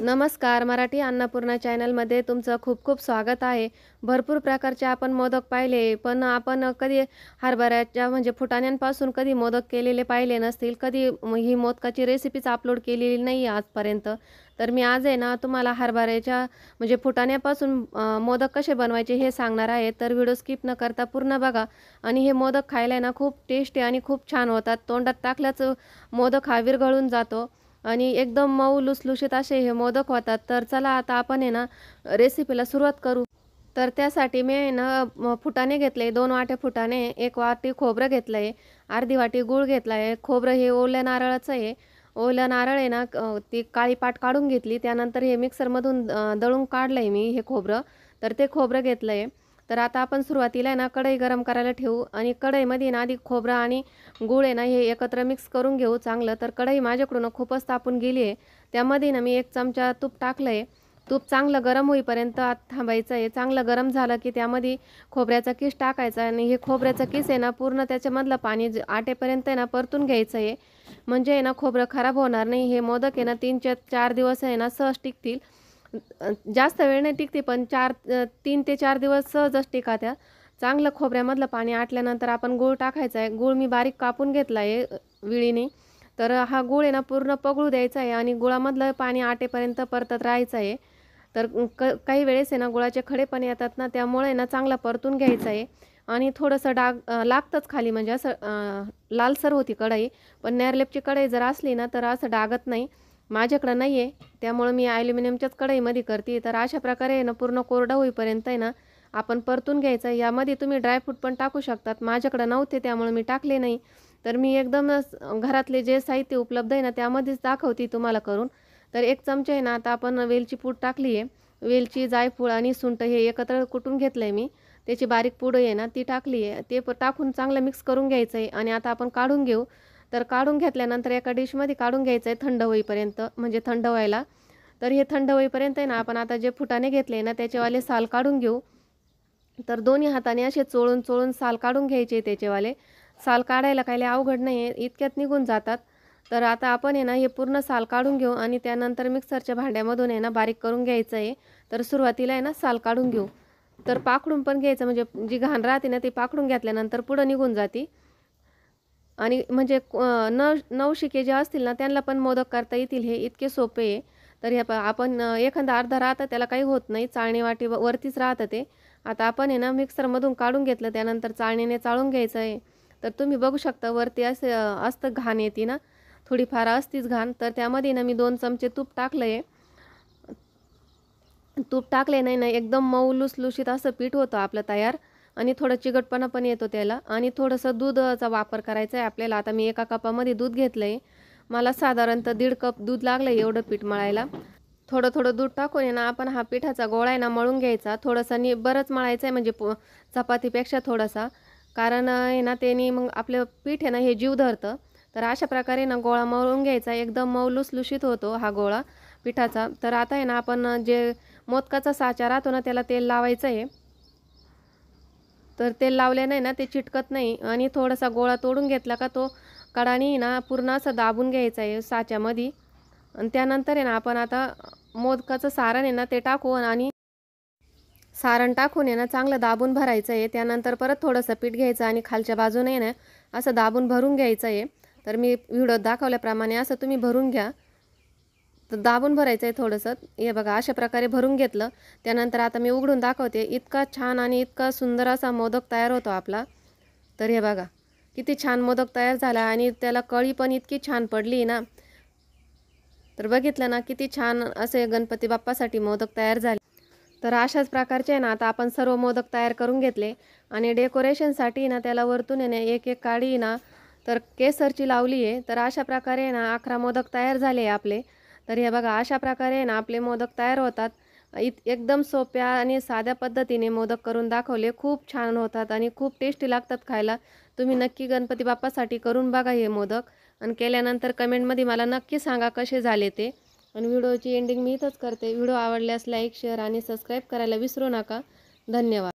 नमस्कार मराठी अन्नपूर्णा चॅनलमध्ये तुमचं खूप खूप स्वागत आहे भरपूर प्रकारचे आपण मोदक पाहिले पण आपण कधी हरभऱ्याच्या म्हणजे फुटाण्यांपासून कधी मोदक केलेले पाहिले नसतील कधी ही मोदकाची रेसिपीच अपलोड केलेली नाही आजपर्यंत तर मी आज आहे ना तुम्हाला हरभऱ्याच्या म्हणजे फुटाण्यापासून मोदक कसे बनवायचे हे सांगणार आहे तर व्हिडिओ स्किप न करता पूर्ण बघा आणि हे मोदक खायला ना खूप टेस्टी आणि खूप छान होतात तोंडात टाकल्याच मोदक हा विरघळून जातो आणि एकदम मऊ लुसलुशीत असे हे मोदक होतात तर चला आता आपण आहे ना रेसिपीला सुरुवात करू तर त्यासाठी मी आहे ना फुटाणे घेतले दोन वाटे फुटाणे एक वाटी खोबरं घेतलं आहे अर्धी वाटी गूळ घेतला आहे खोबरं हे ओल्या नारळाचं आहे ओल्या नारळ आहे ना ती काळी पाट काढून घेतली त्यानंतर हे मिक्सरमधून दळून काढलं आहे मी हे खोबरं तर ते खोबरं घेतलं आहे तर आता आपण सुरुवातीला आहे ना कढई गरम करायला ठेवू आणि कढईमध्ये ना आधी खोबरं आणि गूळ आहे ना हे एकत्र मिक्स करून घेऊ चांगलं तर कढई माझ्याकडून खूपच तापून गेली आहे त्यामध्ये ना मी एक चमचा तूप टाकलं आहे तूप चांगलं गरम होईपर्यंत आत थांबायचं आहे चांगलं गरम झालं की त्यामध्ये खोबऱ्याचा किस टाकायचा आणि हे खोबऱ्याचा किस आहे ना पूर्ण त्याच्यामधलं पाणी आटेपर्यंत आहे ना परतून घ्यायचं आहे म्हणजे आहे ना खोबरं खराब होणार नाही हे मोदक आहे ना तीन चार दिवस आहे ना सहज टिकतील जास्त वेळ नाही टिकते पण चार तीन ते चार दिवस सहजच टिका त्या चांगलं खोबऱ्यामधलं पाणी आटल्यानंतर आपण गूळ टाकायचा आहे गूळ मी बारीक कापून घेतला आहे विळीने तर हा गूळ आहे ना पूर्ण पगळू द्यायचा आहे आणि गुळामधलं पाणी आटेपर्यंत परतत राहायचं आहे तर क काही वेळेस आहे ना गुळाचे खडे पण येतात ना त्यामुळे ना चांगला परतून घ्यायचा आहे आणि थोडंसं डाग लागतंच खाली म्हणजे असं लालसर होती कढई पण नेरलेपची कढई जर असली ना तर असं डागत नाही माझ्याकडं नाही आहे त्यामुळं मी ॲल्युमिनियमच्याच कढईमध्ये करते तर अशा प्रकारे ना पूर्ण कोरडं होईपर्यंत आहे ना आपण परतून घ्यायचं यामध्ये तुम्ही ड्रायफ्रूट पण टाकू शकतात माझ्याकडं नव्हते त्यामुळे मी टाकले नाही तर मी एकदम घरातले जे साहित्य उपलब्ध आहे ना त्यामध्येच दाखवते तुम्हाला करून तर एक चमचा आहे ना आता आपण वेलची पूड टाकली आहे वेलची जायफूळ आणि सुंट हे एकत्र कुटून घेतलं आहे मी त्याची बारीक पूड आहे ना ती टाकली आहे ते टाकून चांगलं मिक्स करून घ्यायचं आहे आणि आता आपण काढून घेऊ तर काढून घेतल्यानंतर एका डिशमध्ये काढून घ्यायचं आहे थंड होईपर्यंत म्हणजे थंड व्हायला तर हे थंड होईपर्यंत आहे ना आपण आता जे फुटाने घेतले ना त्याचेवाले साल काढून घेऊ तर दोन्ही हाताने असे चोळून चोळून साल काढून घ्यायचे त्याचेवाले साल काढायला काही अवघड नाही आहे इतक्यात निघून जातात तर आता आपण आहे ना हे पूर्ण साल काढून घेऊ आणि त्यानंतर मिक्सरच्या भांड्यामधून आहे ना बारीक करून घ्यायचं आहे तर सुरुवातीला आहे ना साल काढून घेऊ तर पाखडून पण घ्यायचं म्हणजे जी घाण राहते ना ती पाखडून घेतल्यानंतर पुढं निघून जाते आणि म्हणजे नव नवशिके जे असतील ना त्यांना पण मोदक करता येतील हे इतके सोपे आहे तर हे आपण एखादा अर्धा राहतं त्याला काही होत नाही चाळणी वाटी वरतीच राहतं ते आता आपण आहे ना मिक्सरमधून काढून घेतलं त्यानंतर चाळणीने चाळून घ्यायचं आहे तर तुम्ही बघू शकता वरती असे असतं घाण येते ना थोडीफार असतीच घाण तर त्यामध्ये ना मी दोन चमचे तूप टाकलं आहे तूप टाकले नाही ना एकदम मऊ लुसलुशीत असं पीठ होतं आपलं तयार आणि थोडं चिकटपणा पण येतो त्याला आणि थोडंसं दूधचा वापर करायचा आहे आपल्याला आता मी एका कपामध्ये दूध घेतलं आहे मला साधारणतः दीड कप दूध लागलं आहे एवढं पीठ मळायला थोडं थोडं दूध टाकून आहे ना आपण हा पिठाचा गोळा आहे ना मळून घ्यायचा थोडंसं नि बरंच मळायचं आहे म्हणजे चपातीपेक्षा थोडासा कारण आहे ना त्याने मग आपलं पीठ आहे ना हे जीव धरतं तर अशा प्रकारे ना गोळा मळून घ्यायचा एकदम मऊ लुसलुशीत होतो हा गोळा पिठाचा तर आता आहे ना आपण जे मोदकाचा साचा राहतो ना त्याला तेल लावायचं आहे तर तेल लावले नाही ना ते चिटकत नाही आणि थोडासा गोळा तोडून घेतला का तो कडाणी ना पूर्ण असं दाबून घ्यायचा आहे साच्यामध्ये आणि त्यानंतर आहे ना आपण आता मोदकाचं सारण आहे ना ते टाकून आणि सारण टाकून आहे ना चांगलं दाबून भरायचं आहे त्यानंतर परत थोडंसं पीठ घ्यायचं आणि खालच्या बाजूने ना असं दाबून भरून घ्यायचं आहे तर मी व्हिडिओत दाखवल्याप्रमाणे असं तुम्ही भरून घ्या तर दाबून भरायचं आहे थोडंसं हे बघा अशा प्रकारे भरून घेतलं त्यानंतर आता मी उघडून दाखवते इतका छान आणि इतका सुंदर असा मोदक तयार होतो आपला तर हे बघा किती छान मोदक तयार झाला आणि त्याला कळी पण इतकी छान पडली ना तर बघितलं ना किती छान असे गणपती बाप्पासाठी मोदक तयार झाले तर अशाच प्रकारचे आहे ना आता आपण सर्व मोदक तयार करून घेतले आणि डेकोरेशनसाठी ना त्याला वरतून येणे एक एक काळी ना तर केसरची लावली आहे तर अशा प्रकारे ना अकरा मोदक तयार झाले आपले तर हे बघा अशा प्रकारे ना आपले मोदक तयार होतात इत एकदम सोप्या आणि साध्या पद्धतीने मोदक करून दाखवले खूप छान होतात आणि खूप टेस्टी लागतात खायला तुम्ही नक्की गणपती बाप्पासाठी करून बघा हे मोदक आणि केल्यानंतर कमेंटमध्ये मला नक्की सांगा कसे झाले ते आणि व्हिडिओची एंडिंग मी इथंच करते व्हिडिओ आवडल्यास लाईक शेअर आणि सबस्क्राईब करायला विसरू नका धन्यवाद